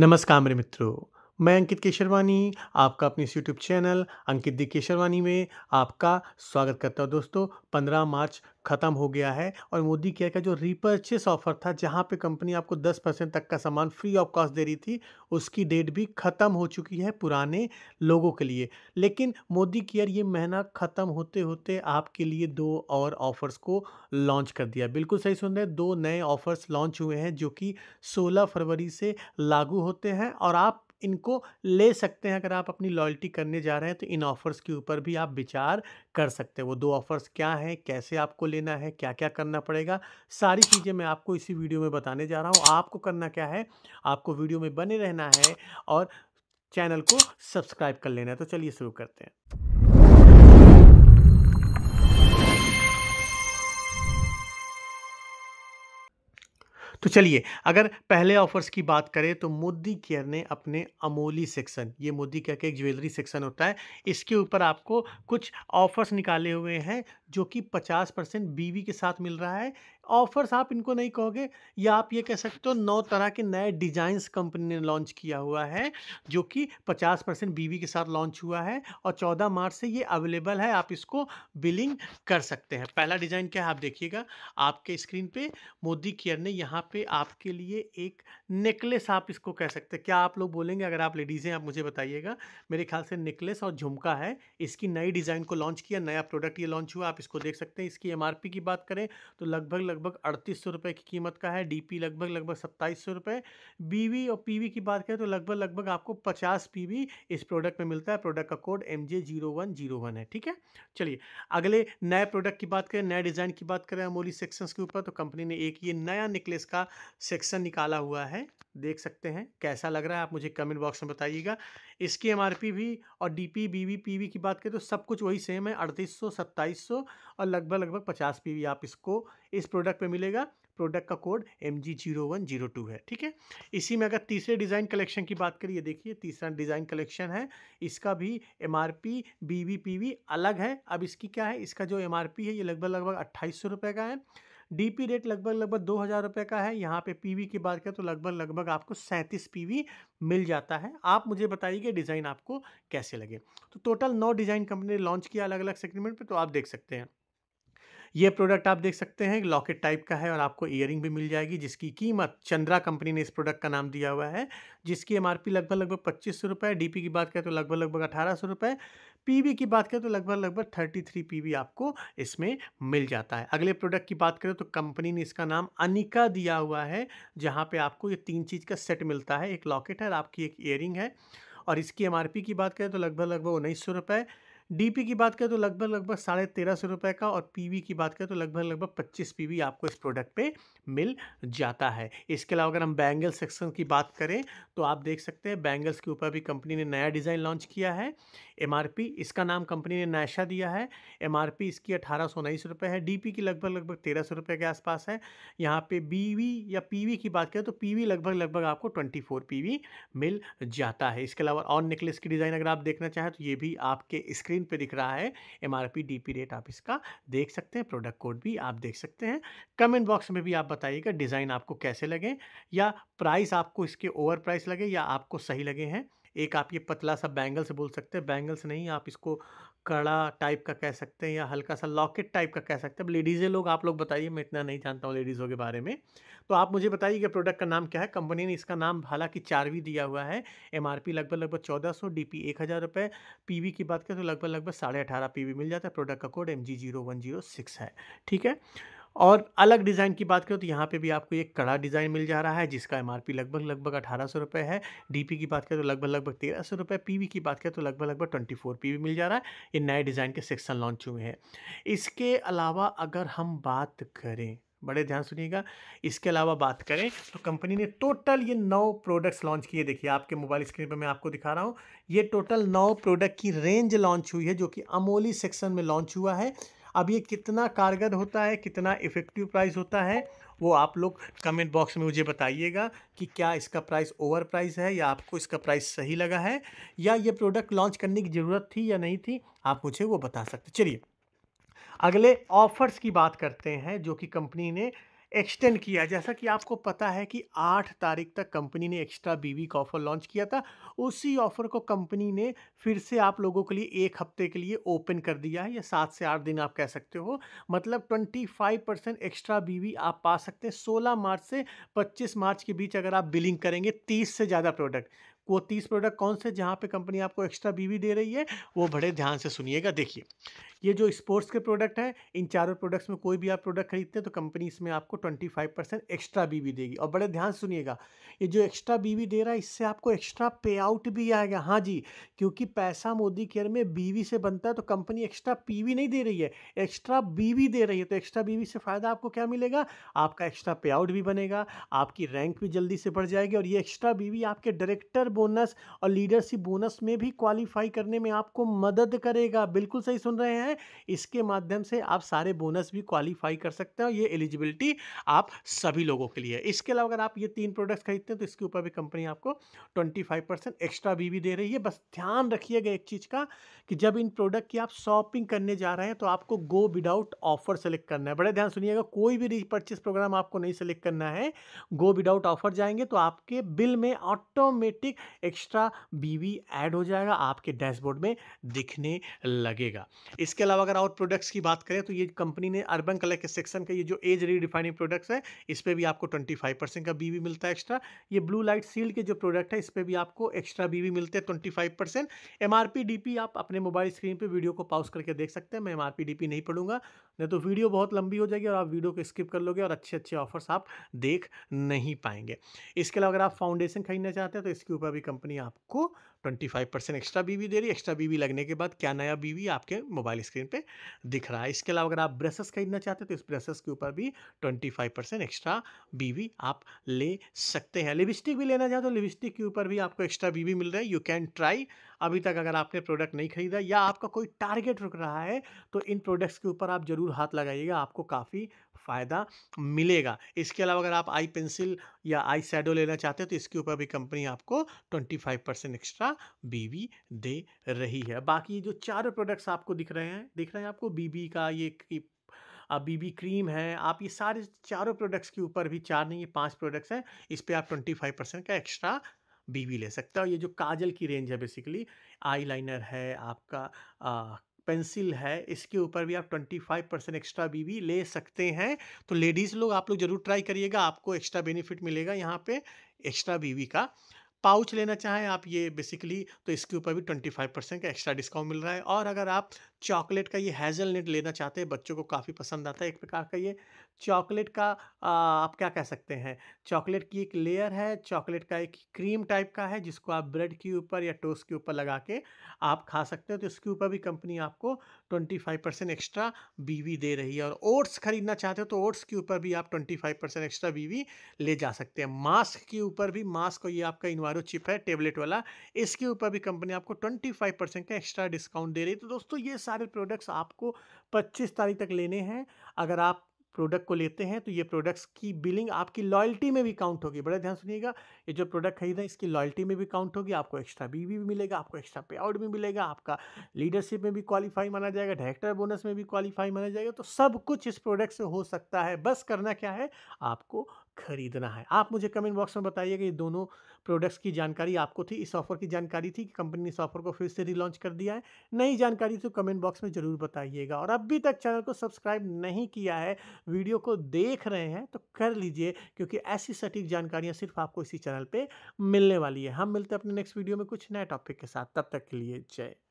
नमस्कार मेरे मित्रों मैं अंकित केशरवानी आपका अपने इस YouTube channel Ankit the Kesharwani में आपका स्वागत करता हूँ दोस्तों पंद्रह मार्च ख़त्म हो गया है और मोदी केयर का जो रिपर्चेस ऑफर था जहाँ पे कंपनी आपको 10 परसेंट तक का सामान फ्री ऑफ कॉस्ट दे रही थी उसकी डेट भी ख़त्म हो चुकी है पुराने लोगों के लिए लेकिन मोदी केयर ये महीना ख़त्म होते होते आपके लिए दो और ऑफ़र्स को लॉन्च कर दिया बिल्कुल सही सुन रहे दो नए ऑफ़र्स लॉन्च हुए हैं जो कि सोलह फरवरी से लागू होते हैं और आप इनको ले सकते हैं अगर आप अपनी लॉयल्टी करने जा रहे हैं तो इन ऑफ़र्स के ऊपर भी आप विचार कर सकते हैं वो दो ऑफ़र्स क्या हैं कैसे आपको लेना है क्या क्या करना पड़ेगा सारी चीज़ें मैं आपको इसी वीडियो में बताने जा रहा हूँ आपको करना क्या है आपको वीडियो में बने रहना है और चैनल को सब्सक्राइब कर लेना है तो चलिए शुरू करते हैं तो चलिए अगर पहले ऑफर्स की बात करें तो मोदी केयर ने अपने अमोली सेक्शन ये मोदी केयर के एक ज्वेलरी सेक्शन होता है इसके ऊपर आपको कुछ ऑफर्स निकाले हुए हैं जो कि 50 परसेंट बीवी के साथ मिल रहा है ऑफर्स आप इनको नहीं कहोगे या आप ये कह सकते हो नौ तरह के नए डिजाइंस कंपनी ने लॉन्च किया हुआ है जो कि 50 परसेंट बीवी के साथ लॉन्च हुआ है और 14 मार्च से ये अवेलेबल है आप इसको बिलिंग कर सकते हैं पहला डिज़ाइन क्या है आप देखिएगा आपके स्क्रीन पे मोदी केयर ने यहाँ पे आपके लिए एक नेकलेस आप इसको कह सकते हैं क्या आप लोग बोलेंगे अगर आप लेडीज़ हैं आप मुझे बताइएगा मेरे ख्याल से नेकलेस और झुमका है इसकी नई डिज़ाइन को लॉन्च किया नया प्रोडक्ट ये लॉन्च हुआ आप आप इसको देख सकते हैं इसकी एमआरपी की बात करें तो लगभग लगभग अड़तीस सौ रुपये की कीमत का है डीपी लगभग लगभग सत्ताईस सौ रुपये बीवी और पीवी की बात करें तो लगभग लगभग आपको पचास पीवी इस प्रोडक्ट में मिलता है प्रोडक्ट का code M J zero one zero one है ठीक है चलिए अगले नए प्रोडक्ट की बात करें नए डिज़ाइन की बात करें अमोली सेक्शन के ऊपर तो कंपनी ने एक ये नया नेकलेस का सेक्शन निकाला हुआ है देख सकते हैं कैसा लग रहा है आप मुझे कमेंट बॉक्स में बताइएगा इसकी एम भी और D P B V P V की बात करें तो सब कुछ वही सेम है अड़तीस सौ सत्ताईस सौ और लगभग लगभग पचास पी वी आप इसको इस प्रोडक्ट पे मिलेगा प्रोडक्ट का code M G zero one zero two है ठीक है इसी में अगर तीसरे डिज़ाइन कलेक्शन की बात करिए देखिए तीसरा डिज़ाइन कलेक्शन है इसका भी M R P B V P V अलग है अब इसकी क्या है इसका जो एम आर पी है ये लगभग लगभग अट्ठाईस सौ रुपये का है डीपी रेट लगभग लगभग दो हज़ार रुपये का है यहाँ पे पीवी की बात करें तो लगभग लगभग आपको सैंतीस पीवी मिल जाता है आप मुझे बताइए कि डिज़ाइन आपको कैसे लगे तो टोटल नौ डिज़ाइन कंपनी ने लॉन्च किया अलग अलग सेगमेंट पर तो आप देख सकते हैं ये प्रोडक्ट आप देख सकते हैं लॉकेट टाइप का है और आपको ईयरिंग भी मिल जाएगी जिसकी कीमत चंद्रा कंपनी ने इस प्रोडक्ट का नाम दिया हुआ है जिसकी एमआरपी लगभग लगभग पच्चीस सौ रुपये डी की बात करें तो लगभग लगभग अठारह सौ रुपये पीवी की बात करें तो लगभग लगभग 33 पीवी आपको इसमें मिल जाता है अगले प्रोडक्ट की बात करें तो कंपनी ने इसका नाम अनिका दिया हुआ है जहाँ पे आपको ये तीन चीज़ का सेट मिलता है एक लॉकेट है और आपकी एक ईयरिंग है और इसकी एमआरपी की बात करें तो लगभग लगभग उन्नीस सौ डीपी की बात करें तो लगभग लगभग साढ़े तेरह सौ रुपये का और पीवी की बात करें तो लगभग लगभग पच्चीस पीवी आपको इस प्रोडक्ट पे मिल जाता है इसके अलावा अगर हम बैंगल सेक्शन की बात करें तो आप देख सकते हैं बैंगल्स के ऊपर भी कंपनी ने नया डिज़ाइन लॉन्च किया है एम इसका नाम कंपनी ने नायशा दिया है एम इसकी अठारह सौ उन्नीस रुपये है डी की लगभग लगभग तेरह सौ रुपये के आसपास है यहाँ पर बीवी या पी की बात करें तो पी लगभग लगभग आपको ट्वेंटी फोर मिल जाता है इसके अलावा और नेकलेस की डिज़ाइन अगर आप देखना चाहें तो ये भी आपके स्क्रीन स्क्रीन पे दिख रहा है M R P D P rate आप इसका देख सकते हैं प्रोडक्ट कोड भी आप देख सकते हैं कमेंट बॉक्स में भी आप बताइएगा डिज़ाइन आपको कैसे लगे या प्राइस आपको इसके ओवर प्राइस लगे या आपको सही लगे हैं एक आप ये पतला सा बैंगल से बोल सकते हैं बैंगल्स नहीं आप इसको कड़ा टाइप का कह सकते हैं या हल्का सा लॉकेट टाइप का कह सकते हैं अब लेडीज़ लोग आप लोग बताइए मैं इतना नहीं जानता हूँ लेडीज़ों के बारे में तो आप मुझे बताइए कि प्रोडक्ट का नाम क्या है कंपनी ने इसका नाम हालांकि चारवी दिया हुआ है एम लगभग लगभग चौदह सौ डी पी एक हज़ार रुपये पी की बात करें तो लगभग लगभग साढ़े अठारह पी मिल जाता है प्रोडक्ट का code M G zero one zero six है ठीक है और अलग डिज़ाइन की बात करें तो यहाँ पे भी आपको एक कड़ा डिज़ाइन मिल जा रहा है जिसका एम लगभग लगभग अठारह सौ रुपये है डी की बात करें तो लगभग लगभग तेरह सौ रुपये पी की बात करें तो लगभग लगभग ट्वेंटी फोर पी मिल जा रहा है ये नए डिज़ाइन के सेक्शन लॉन्च हुए हैं इसके अलावा अगर हम बात करें बड़े ध्यान सुनिएगा इसके अलावा बात करें तो कंपनी ने टोटल ये नौ प्रोडक्ट्स लॉन्च किए देखिए आपके मोबाइल स्क्रीन पर मैं आपको दिखा रहा हूँ ये टोटल नौ प्रोडक्ट की रेंज लॉन्च हुई है जो कि अमोली सेक्शन में लॉन्च हुआ है अब ये कितना कारगर होता है कितना इफ़ेक्टिव प्राइस होता है वो आप लोग कमेंट बॉक्स में मुझे बताइएगा कि क्या इसका प्राइस ओवर प्राइस है या आपको इसका प्राइस सही लगा है या ये प्रोडक्ट लॉन्च करने की ज़रूरत थी या नहीं थी आप मुझे वो बता सकते चलिए अगले ऑफर्स की बात करते हैं जो कि कंपनी ने एक्सटेंड किया जैसा कि आपको पता है कि आठ तारीख तक कंपनी ने एक्स्ट्रा बीवी का ऑफ़र लॉन्च किया था उसी ऑफ़र को कंपनी ने फिर से आप लोगों के लिए एक हफ्ते के लिए ओपन कर दिया है या सात से आठ दिन आप कह सकते हो मतलब ट्वेंटी फाइव परसेंट एक्स्ट्रा बीवी आप पा सकते हैं सोलह मार्च से पच्चीस मार्च के बीच अगर आप बिलिंग करेंगे तीस से ज़्यादा प्रोडक्ट वो तीस प्रोडक्ट कौन से जहाँ पे कंपनी आपको एक्स्ट्रा बीवी दे रही है वो बड़े ध्यान से सुनिएगा देखिए ये जो स्पोर्ट्स के प्रोडक्ट हैं इन चारों प्रोडक्ट्स में कोई भी आप प्रोडक्ट खरीदते हैं तो कंपनी इसमें आपको ट्वेंटी फाइव परसेंट एक्स्ट्रा बीवी देगी और बड़े ध्यान से सुनिएगा ये जो एक्स्ट्रा बीवी दे रहा है इससे आपको एक्स्ट्रा पे आउट भी आएगा हाँ जी क्योंकि पैसा मोदी केयर में बीवी से बनता है तो कंपनी एक्स्ट्रा पी नहीं दे रही है एक्स्ट्रा बीवी दे रही है तो एक्स्ट्रा बीवी से फ़ायदा आपको क्या मिलेगा आपका एक्स्ट्रा पे आउट भी बनेगा आपकी रैंक भी जल्दी से बढ़ जाएगी और ये एक्स्ट्रा बीवी आपके डायरेक्टर बोनस और लीडरशिप बोनस में भी क्वालिफाई करने में आपको मदद करेगा बिल्कुल सही सुन रहे हैं इसके माध्यम से आप सारे बोनस भी क्वालिफाई कर सकते हैं और ये एलिजिबिलिटी आप सभी लोगों के लिए इसके अलावा अगर आप ये तीन प्रोडक्ट्स खरीदते हैं तो इसके ऊपर भी कंपनी आपको ट्वेंटी फाइव परसेंट एक्स्ट्रा भी, भी दे रही है बस ध्यान रखिएगा एक चीज़ का कि जब इन प्रोडक्ट की आप शॉपिंग करने जा रहे हैं तो आपको गो विदाउट ऑफर सेलेक्ट करना है बड़े ध्यान सुनिएगा कोई भी रिपर्चेस प्रोग्राम आपको नहीं सेलेक्ट करना है गो विदाउट ऑफर जाएंगे तो आपके बिल में ऑटोमेटिक एक्स्ट्रा बीवी ऐड हो जाएगा आपके डैशबोर्ड में दिखने लगेगा इसके अलावा अगर और प्रोडक्ट्स की बात करें तो ये कंपनी ने अर्बन के सेक्शन का ये जो एज रीडिफाइनिंग प्रोडक्ट्स है इस पर भी आपको ट्वेंटी फाइव परसेंट का बीवी मिलता है एक्स्ट्रा ये ब्लू लाइट सील्ड के जो प्रोडक्ट है इस पर भी आपको एक्स्ट्रा बीवी मिलते हैं twenty five percent M D P आप अपने मोबाइल स्क्रीन पर वीडियो को पॉज करके देख सकते हैं मैं एम आर डी पी नहीं पढ़ूंगा नहीं तो वीडियो बहुत लंबी हो जाएगी और आप वीडियो को स्किप कर लोगे और अच्छे अच्छे ऑफर्स आप देख नहीं पाएंगे इसके अलावा अगर आप फाउंडेशन खरीदना चाहते हैं तो इसके ऊपर भी कंपनी आपको ट्वेंटी फाइव परसेंट एक्स्ट्रा बीवी दे रही है एक्स्ट्रा बीवी लगने के बाद क्या नया बीवी आपके मोबाइल स्क्रीन पे दिख रहा है इसके अलावा अगर आप ब्रशेस खरीदना चाहते हैं तो इस ब्रशेस के ऊपर भी ट्वेंटी फाइव परसेंट एक्स्ट्रा बीवी आप ले सकते हैं लिपस्टिक भी लेना चाहते तो लिपस्टिक के ऊपर भी आपको एक्स्ट्रा बीवी मिल रहा है यू कैन ट्राई अभी तक अगर आपने प्रोडक्ट नहीं खरीदा या आपका कोई टारगेट रुक रहा है तो इन प्रोडक्ट्स के ऊपर आप ज़रूर हाथ लगाइएगा आपको काफ़ी फ़ायदा मिलेगा इसके अलावा अगर आप आई पेंसिल या आई शेडो लेना चाहते हो तो इसके ऊपर भी कंपनी आपको 25 परसेंट एक्स्ट्रा बीवी दे रही है बाकी ये जो चारों प्रोडक्ट्स आपको दिख रहे हैं दिख रहे हैं आपको बीबी का ये अब बीबी क्रीम है आप ये सारे चारों प्रोडक्ट्स के ऊपर भी चार नहीं ये पांच प्रोडक्ट्स हैं इस पर आप ट्वेंटी फाइव परसेंट का एक्स्ट्रा बीबी ले सकते हो ये जो काजल की रेंज है बेसिकली आईलाइनर है आपका आ, पेंसिल है इसके ऊपर भी आप 25 परसेंट एक्स्ट्रा बीबी ले सकते हैं तो लेडीज़ लोग आप लोग जरूर ट्राई करिएगा आपको एक्स्ट्रा बेनिफिट मिलेगा यहाँ पर एक्स्ट्रा बीबी का पाउच लेना चाहें आप ये बेसिकली तो इसके ऊपर भी ट्वेंटी फाइव परसेंट का एक्स्ट्रा डिस्काउंट मिल रहा है और अगर आप चॉकलेट का ये हैज़ल नेट लेना चाहते हैं बच्चों को काफ़ी पसंद आता है एक प्रकार का ये चॉकलेट का आ, आप क्या कह सकते हैं चॉकलेट की एक लेयर है चॉकलेट का एक क्रीम टाइप का है जिसको आप ब्रेड के ऊपर या टोस्ट के ऊपर लगा के आप खा सकते हो तो इसके ऊपर भी कंपनी आपको ट्वेंटी फाइव परसेंट एक्स्ट्रा बीवी दे रही है और ओट्स खरीदना चाहते हो तो ओट्स के ऊपर भी आप ट्वेंटी फाइव परसेंट एक्स्ट्रा बीवी ले जा सकते हैं मास्क के ऊपर भी मास्क और ये आपका इन्वायरो चिप है टेबलेट वाला इसके ऊपर भी कंपनी आपको ट्वेंटी फाइव परसेंट का एक्स्ट्रा डिस्काउंट दे रही है तो दोस्तों ये सारे प्रोडक्ट्स आपको 25 तारीख तक लेने हैं अगर आप प्रोडक्ट को लेते हैं तो ये प्रोडक्ट्स की बिलिंग आपकी लॉयल्टी में भी काउंट होगी बड़ा ध्यान सुनिएगा ये जो प्रोडक्ट खरीदें इसकी लॉयल्टी में भी काउंट होगी आपको एक्स्ट्रा बीवी भी मिलेगा आपको एक्स्ट्रा पे आउट भी मिलेगा आपका लीडरशिप में भी क्वालिफाई माना जाएगा डायरेक्टर बोनस में भी क्वालिफाई माना जाएगा तो सब कुछ इस प्रोडक्ट से हो सकता है बस करना क्या है आपको खरीदना है आप मुझे कमेंट बॉक्स में बताइए कि ये दोनों प्रोडक्ट्स की जानकारी आपको थी इस ऑफ़र की जानकारी थी कि कंपनी ने इस ऑफ़र को फिर से रिलॉन्च कर दिया है नई जानकारी तो कमेंट बॉक्स में ज़रूर बताइएगा और अभी तक चैनल को सब्सक्राइब नहीं किया है वीडियो को देख रहे हैं तो कर लीजिए क्योंकि ऐसी सटीक जानकारियाँ सिर्फ आपको इसी चैनल पर मिलने वाली है हम मिलते हैं अपने नेक्स्ट वीडियो में कुछ नए टॉपिक के साथ तब तक के लिए जय